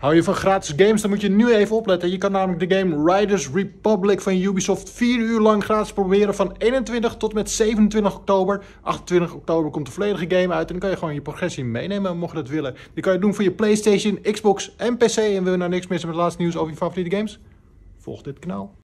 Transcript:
Hou je van gratis games, dan moet je nu even opletten. Je kan namelijk de game Riders Republic van Ubisoft 4 uur lang gratis proberen van 21 tot met 27 oktober. 28 oktober komt de volledige game uit en dan kan je gewoon je progressie meenemen mocht je dat willen. Die kan je doen voor je Playstation, Xbox en PC. En wil je nou niks mis met het laatste nieuws over je favoriete games? Volg dit kanaal.